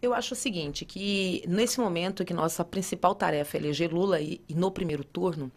Eu acho o seguinte, que nesse momento que nossa principal tarefa é eleger Lula e, e no primeiro turno,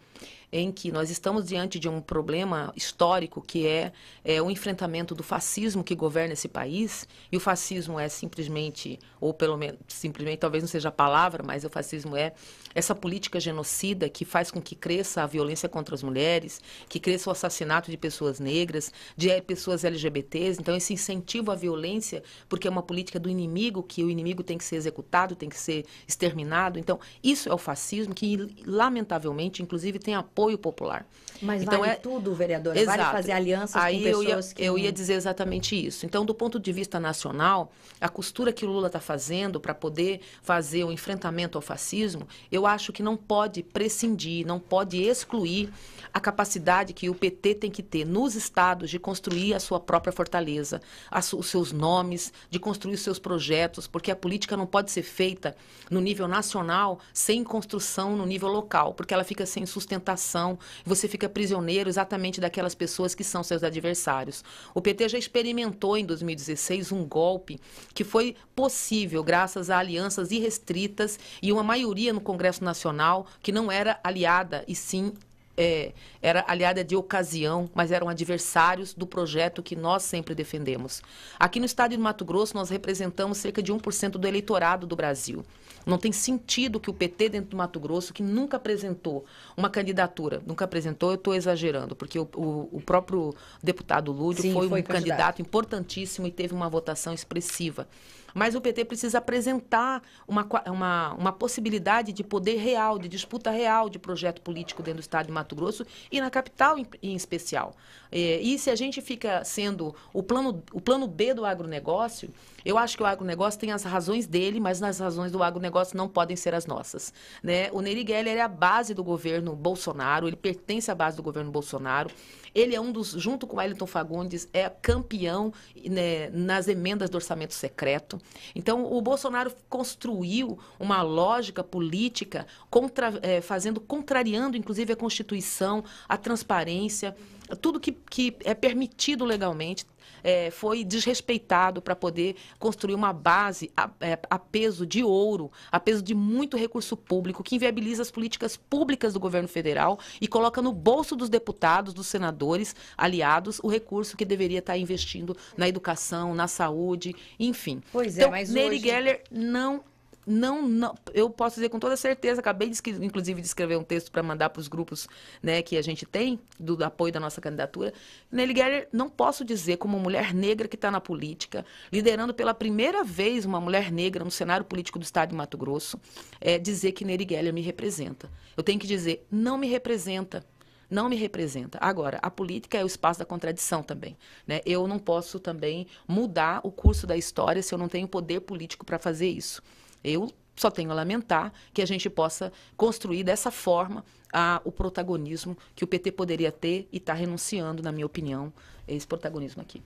em que nós estamos diante de um problema histórico que é, é o enfrentamento do fascismo que governa esse país, e o fascismo é simplesmente, ou pelo menos, simplesmente talvez não seja a palavra, mas o fascismo é essa política genocida que faz com que cresça a violência contra as mulheres, que cresça o assassinato de pessoas negras, de eh, pessoas LGBTs, então esse incentivo à violência, porque é uma política do inimigo, que o inimigo tem que ser executado, tem que ser exterminado, então isso é o fascismo que, lamentavelmente, inclusive tem apoio apoio popular. Mas então, vale é... tudo, vereadora? Exato. Vale fazer alianças Aí com pessoas eu ia, que... eu ia dizer exatamente isso. Então, do ponto de vista nacional, a costura que o Lula está fazendo para poder fazer o enfrentamento ao fascismo, eu acho que não pode prescindir, não pode excluir a capacidade que o PT tem que ter nos estados de construir a sua própria fortaleza, os seus nomes, de construir os seus projetos, porque a política não pode ser feita no nível nacional sem construção no nível local, porque ela fica sem sustentação você fica prisioneiro exatamente daquelas pessoas que são seus adversários. O PT já experimentou em 2016 um golpe que foi possível graças a alianças irrestritas e uma maioria no Congresso Nacional que não era aliada e sim é, era aliada de ocasião, mas eram adversários do projeto que nós sempre defendemos. Aqui no estado de Mato Grosso, nós representamos cerca de 1% do eleitorado do Brasil. Não tem sentido que o PT dentro do Mato Grosso, que nunca apresentou uma candidatura, nunca apresentou, eu estou exagerando, porque o, o, o, próprio deputado Lúdio Sim, foi, foi, um candidato. candidato importantíssimo e teve uma votação expressiva. Mas o PT precisa apresentar uma, uma, uma possibilidade de poder real, de disputa real de projeto político dentro do Estado de Mato Mato Grosso e na capital em, em especial. É, e se a gente fica sendo o plano, o plano B do agronegócio, eu acho que o agronegócio tem as razões dele, mas nas razões do agronegócio não podem ser as nossas. Né? O Neri Geller é a base do governo Bolsonaro, ele pertence à base do governo Bolsonaro. Ele é um dos, junto com Wellington Fagundes, é campeão né, nas emendas do orçamento secreto. Então, o Bolsonaro construiu uma lógica política contra, é, fazendo, contrariando, inclusive, a Constituição a transparência, tudo que, que é permitido legalmente é, foi desrespeitado para poder construir uma base a, é, a, peso de ouro, a peso de muito recurso público, que inviabiliza as políticas públicas do governo federal e coloca no bolso dos deputados, dos senadores aliados, o recurso que deveria estar tá investindo na educação, na saúde, enfim. Pois é, então, mas Nery hoje... Geller não não, não, eu posso dizer com toda certeza, acabei de, inclusive de escrever um texto para mandar para os grupos né, que a gente tem, do, do apoio da nossa candidatura. Nelly Guerra, não posso dizer como mulher negra que está na política, liderando pela primeira vez uma mulher negra no cenário político do estado de Mato Grosso, é, dizer que Nelly Guerra me representa. Eu tenho que dizer, não me representa não me representa. Agora, a política é o espaço da contradição também. Né? Eu não posso também mudar o curso da história se eu não tenho poder político para fazer isso. Eu só tenho a lamentar que a gente possa construir dessa forma a, o protagonismo que o PT poderia ter e está renunciando, na minha opinião, esse protagonismo aqui.